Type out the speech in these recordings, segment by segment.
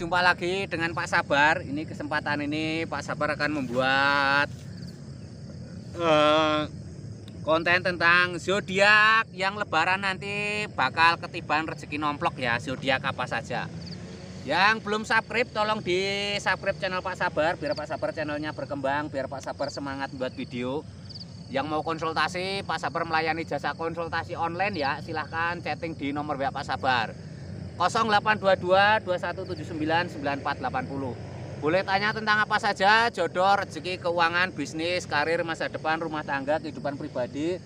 Jumpa lagi dengan Pak Sabar. Ini kesempatan ini Pak Sabar akan membuat uh, konten tentang zodiak yang lebaran nanti bakal ketiban rezeki nomplok ya, zodiak apa saja. Yang belum subscribe tolong di subscribe channel Pak Sabar biar Pak Sabar channelnya berkembang, biar Pak Sabar semangat buat video. Yang mau konsultasi, Pak Sabar melayani jasa konsultasi online ya, silahkan chatting di nomor WA Pak Sabar 0822 2179 Boleh tanya tentang apa saja, jodoh, rezeki, keuangan, bisnis, karir, masa depan, rumah tangga, kehidupan pribadi.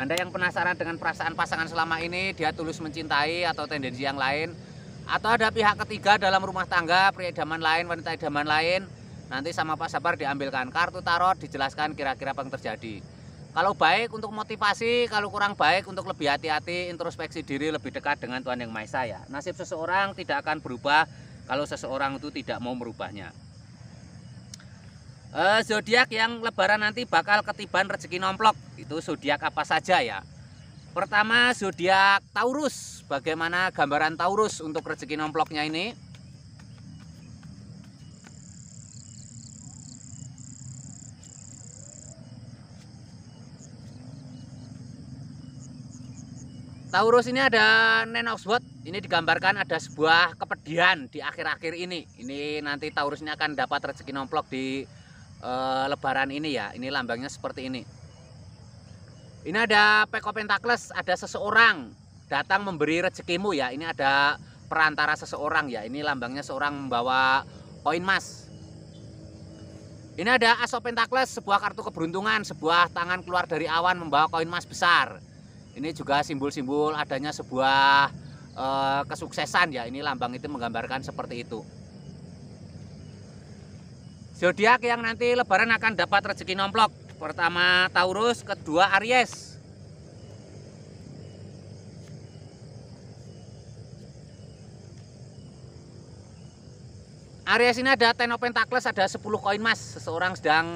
Anda yang penasaran dengan perasaan pasangan selama ini, dia tulus mencintai atau tendensi yang lain, atau ada pihak ketiga dalam rumah tangga, pria idaman lain, wanita idaman lain, nanti sama Pak Sabar diambilkan kartu tarot, dijelaskan kira-kira apa yang terjadi. Kalau baik untuk motivasi, kalau kurang baik untuk lebih hati-hati, introspeksi diri lebih dekat dengan Tuhan Yang Maha Esa ya. Nasib seseorang tidak akan berubah kalau seseorang itu tidak mau merubahnya. E, zodiak yang lebaran nanti bakal ketiban rezeki nomplok. Itu zodiak apa saja ya? Pertama zodiak Taurus. Bagaimana gambaran Taurus untuk rezeki nomploknya ini? Taurus ini ada Nenoxbot. Ini digambarkan ada sebuah kepedian di akhir-akhir ini. Ini nanti Taurus ini akan dapat rezeki nomplok di e, lebaran ini ya. Ini lambangnya seperti ini. Ini ada Peko Pentakles, ada seseorang datang memberi rezekimu ya. Ini ada perantara seseorang ya. Ini lambangnya seorang membawa koin emas. Ini ada Aso Pentakles, sebuah kartu keberuntungan, sebuah tangan keluar dari awan membawa koin emas besar ini juga simbol-simbol adanya sebuah e, kesuksesan ya. Ini lambang itu menggambarkan seperti itu. Zodiak yang nanti lebaran akan dapat rezeki nomplok. Pertama Taurus, kedua Aries, Aries ini ada Ten of Pentacles, ada 10 koin emas. Seseorang sedang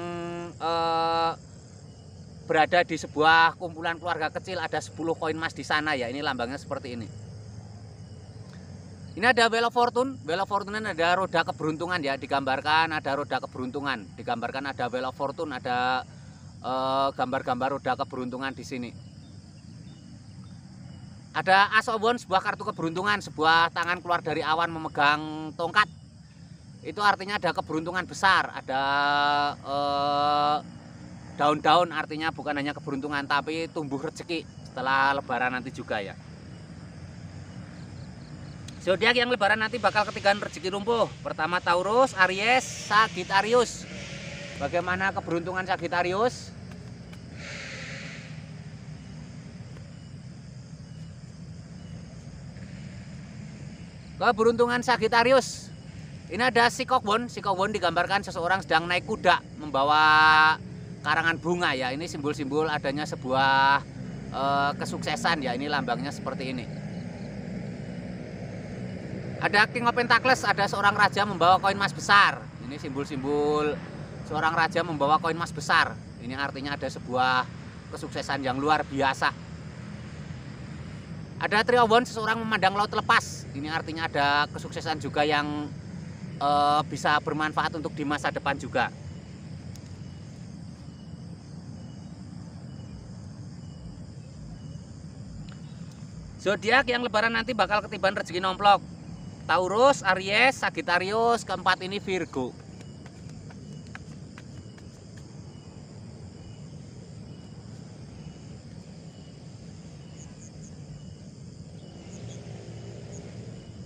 e, berada di sebuah kumpulan keluarga kecil ada 10 koin emas di sana ya ini lambangnya seperti ini ini ada Wheel of Fortune Wheel of Fortune ada roda keberuntungan ya digambarkan ada roda keberuntungan digambarkan ada Wheel of Fortune ada eh, gambar-gambar eh, roda keberuntungan di sini ada asobon sebuah kartu keberuntungan, sebuah tangan keluar dari awan memegang tongkat. Itu artinya ada keberuntungan besar, ada eh, daun-daun artinya bukan hanya keberuntungan tapi tumbuh rezeki setelah lebaran nanti juga ya zodiak yang lebaran nanti bakal ketigaan rezeki lumpuh pertama Taurus, Aries, Sagittarius bagaimana keberuntungan Sagittarius keberuntungan Sagittarius ini ada si kokbon si kokbon digambarkan seseorang sedang naik kuda membawa karangan bunga ya ini simbol-simbol adanya sebuah e, kesuksesan ya ini lambangnya seperti ini ada King of Pentacles ada seorang raja membawa koin emas besar ini simbol-simbol seorang raja membawa koin emas besar ini artinya ada sebuah kesuksesan yang luar biasa ada Three of Wands seorang memandang laut lepas ini artinya ada kesuksesan juga yang e, bisa bermanfaat untuk di masa depan juga Zodiak yang lebaran nanti bakal ketiban rezeki nomplok. Taurus, Aries, Sagittarius, keempat ini Virgo.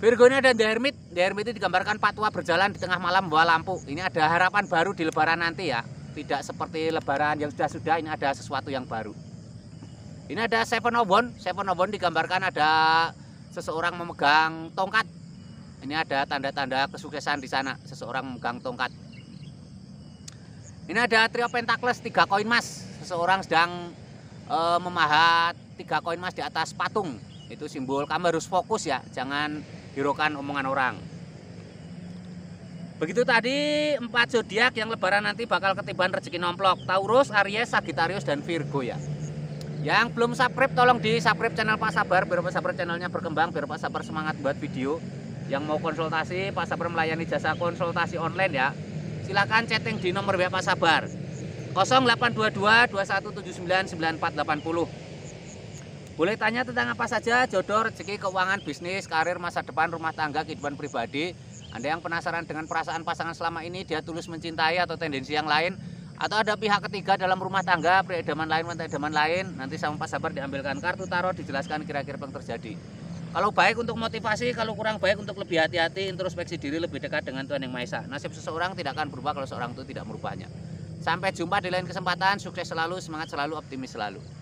Virgo ini ada The Hermit. The Hermit itu digambarkan patwa berjalan di tengah malam bawa lampu. Ini ada harapan baru di lebaran nanti ya. Tidak seperti lebaran yang sudah-sudah, ini ada sesuatu yang baru. Ini ada Seven One. Seven One digambarkan ada seseorang memegang tongkat. Ini ada tanda-tanda kesuksesan di sana. Seseorang memegang tongkat. Ini ada trio pentakles tiga koin emas. Seseorang sedang e, memahat tiga koin emas di atas patung. Itu simbol kamu harus fokus ya, jangan hiraukan omongan orang. Begitu tadi empat zodiak yang lebaran nanti bakal ketiban rezeki nomplok. Taurus, Aries, Sagittarius dan Virgo ya. Yang belum subscribe tolong di subscribe channel Pak Sabar biar Pak Sabar channelnya berkembang biar Pak Sabar semangat buat video. Yang mau konsultasi Pak Sabar melayani jasa konsultasi online ya. silahkan chatting di nomor WA Pak Sabar 0822 2179 9480. Boleh tanya tentang apa saja jodoh, rezeki, keuangan, bisnis, karir, masa depan, rumah tangga, kehidupan pribadi. Anda yang penasaran dengan perasaan pasangan selama ini, dia tulus mencintai atau tendensi yang lain, atau ada pihak ketiga dalam rumah tangga peredaman lain peredaman lain nanti sama Pak Sabar diambilkan kartu tarot dijelaskan kira-kira yang terjadi kalau baik untuk motivasi kalau kurang baik untuk lebih hati-hati introspeksi diri lebih dekat dengan Tuhan Yang Maha Esa nasib seseorang tidak akan berubah kalau seorang itu tidak merubahnya sampai jumpa di lain kesempatan sukses selalu semangat selalu optimis selalu